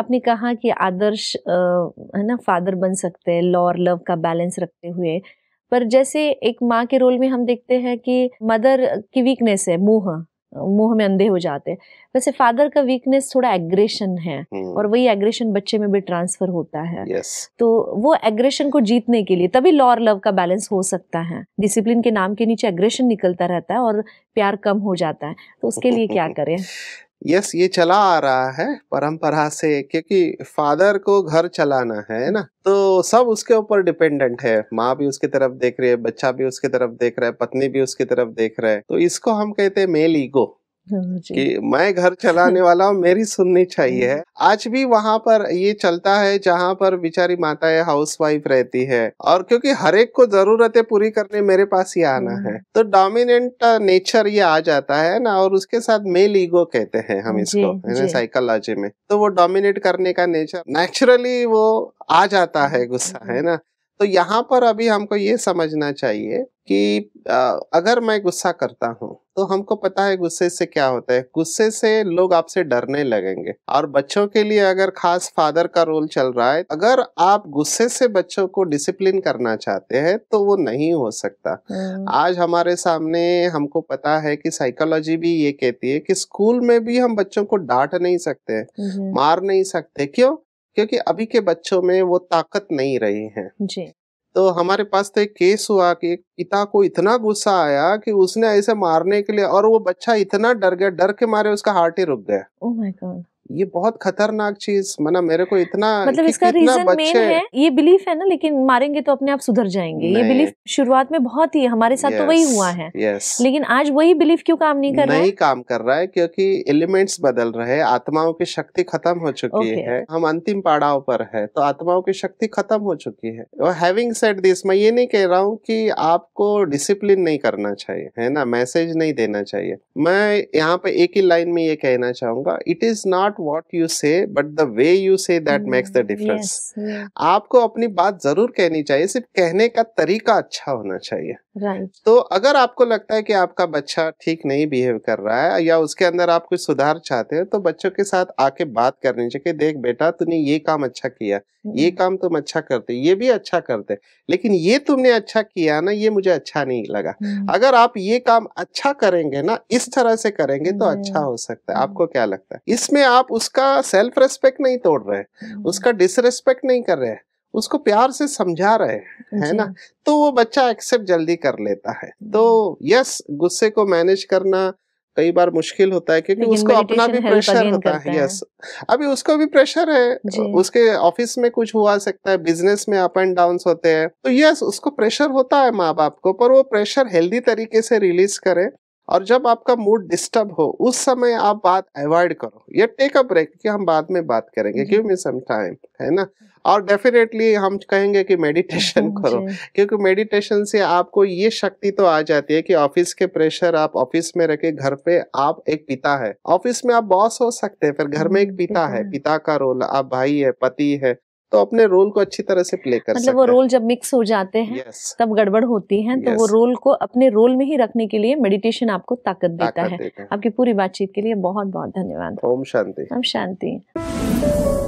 आपने कहा कि आदर्श है ना फादर बन सकते हैं लॉ और लव का बैलेंस रखते हुए पर जैसे एक माँ के रोल में हम देखते हैं कि मदर की वीकनेस है मुंह मुंह में अंधे हो जाते हैं वैसे फादर का वीकनेस थोड़ा एग्रेशन है हम्म। और वही एग्रेशन बच्चे में भी ट्रांसफर होता है yes. तो वो एग्रेशन को जीतने के लिए तभी लॉ और लव का बैलेंस हो सकता है डिसिप्लिन के नाम के नीचे एग्रेशन निकलता रहता है और प्यार कम हो जाता है तो उसके लिए क्या करें यस ये चला आ रहा है परंपरा से क्योंकि फादर को घर चलाना है ना तो सब उसके ऊपर डिपेंडेंट है माँ भी उसकी तरफ देख रही है बच्चा भी उसकी तरफ देख रहा है पत्नी भी उसकी तरफ देख रहा है तो इसको हम कहते हैं मेल ईगो हाँ कि मैं घर चलाने वाला हूँ मेरी सुननी चाहिए हाँ। आज भी वहाँ पर ये चलता है जहाँ पर बिचारी माता या हाउस वाइफ रहती है और क्योंकि हर एक को जरूरतें पूरी करने मेरे पास ही आना है हाँ। तो डोमिनेंट नेचर ये आ जाता है ना और उसके साथ मेल ईगो कहते हैं हम इसको साइकोलॉजी में तो वो डोमिनेट करने का नेचर नेचुरली वो आ जाता है गुस्सा है ना तो यहाँ पर अभी हमको ये समझना चाहिए कि अगर मैं गुस्सा करता हूँ तो हमको पता है गुस्से से क्या होता है गुस्से से लोग आपसे डरने लगेंगे और बच्चों के लिए अगर खास फादर का रोल चल रहा है अगर आप गुस्से से बच्चों को डिसिप्लिन करना चाहते हैं तो वो नहीं हो सकता हाँ। आज हमारे सामने हमको पता है कि साइकोलॉजी भी ये कहती है कि स्कूल में भी हम बच्चों को डांट नहीं सकते हम्म। मार नहीं सकते क्यों क्योंकि अभी के बच्चों में वो ताकत नहीं रही है जी तो हमारे पास तो एक केस हुआ कि एक पिता को इतना गुस्सा आया कि उसने ऐसे मारने के लिए और वो बच्चा इतना डर गया डर के मारे उसका हार्ट ही रुक गया oh ये बहुत खतरनाक चीज मना मेरे को इतना मतलब इसका रीजन मेन है ये बिलीफ है ना लेकिन मारेंगे तो अपने आप सुधर जाएंगे ये बिलीफ शुरुआत में बहुत ही हमारे साथ yes, तो वही हुआ है yes. लेकिन आज वही बिलीफ क्यों काम नहीं कर रहा नहीं काम कर रहा है क्योंकि एलिमेंट्स बदल रहे आत्माओं की शक्ति खत्म हो चुकी okay. है हम अंतिम पड़ाव पर है तो आत्माओं की शक्ति खत्म हो चुकी है और हैविंग सेट दिस मैं ये नहीं कह रहा हूँ कि आपको डिसिप्लिन नहीं करना चाहिए है ना मैसेज नहीं देना चाहिए मैं यहाँ पे एक ही लाइन में ये कहना चाहूंगा it is not what you say but the way you say that makes the difference आपको अपनी बात जरूर कहनी चाहिए सिर्फ कहने का तरीका अच्छा होना चाहिए right. तो अगर आपको लगता है कि आपका बच्चा ठीक नहीं बिहेव कर रहा है या उसके अंदर आप कुछ सुधार चाहते हो तो बच्चों के साथ आके बात करनी चाहिए देख बेटा तूने ये काम अच्छा किया ये hmm. काम तुम अच्छा करते ये भी अच्छा करते लेकिन ये तुमने अच्छा किया ना ये मुझे अच्छा नहीं लगा hmm. अगर आप ये काम अच्छा करेंगे ना इस तरह से करेंगे तो अच्छा hmm. हो सकता है आपको क्या लगता है इसमें आप उसका सेल्फ रेस्पेक्ट नहीं तोड़ रहे हम्म। उसका डिसरेस्पेक्ट नहीं कर रहे उसको प्यार से समझा रहे हैं है ना तो वो बच्चा एक्सेप्ट जल्दी कर लेता है हम्म। तो यस गुस्से को मैनेज करना कई बार मुश्किल होता है क्योंकि उसको अपना भी प्रेशर होता है यस अभी उसको भी प्रेशर है उसके ऑफिस में कुछ हुआ सकता है बिजनेस में अप एंड डाउन होते हैं तो यस उसको प्रेशर होता है माँ बाप को पर वो प्रेशर हेल्दी तरीके से रिलीज करे और जब आपका मूड डिस्टर्ब हो उस समय आप बात अवॉइड करो या टेक अ ब्रेक कि हम बाद में बात करेंगे गिव मी सम टाइम है ना और डेफिनेटली हम कहेंगे कि मेडिटेशन करो क्योंकि मेडिटेशन से आपको ये शक्ति तो आ जाती है कि ऑफिस के प्रेशर आप ऑफिस में रखे घर पे आप एक पिता है ऑफिस में आप बॉस हो सकते हैं फिर घर में एक हम्म, पिता है पिता का रोल आप भाई है पति है तो अपने रोल को अच्छी तरह से प्ले कर मतलब वो रोल जब मिक्स हो जाते हैं yes. तब गड़बड़ होती है yes. तो वो रोल को अपने रोल में ही रखने के लिए मेडिटेशन आपको ताकत देता देता है आपकी पूरी बातचीत के लिए बहुत बहुत धन्यवाद ओम शांति ओम शांति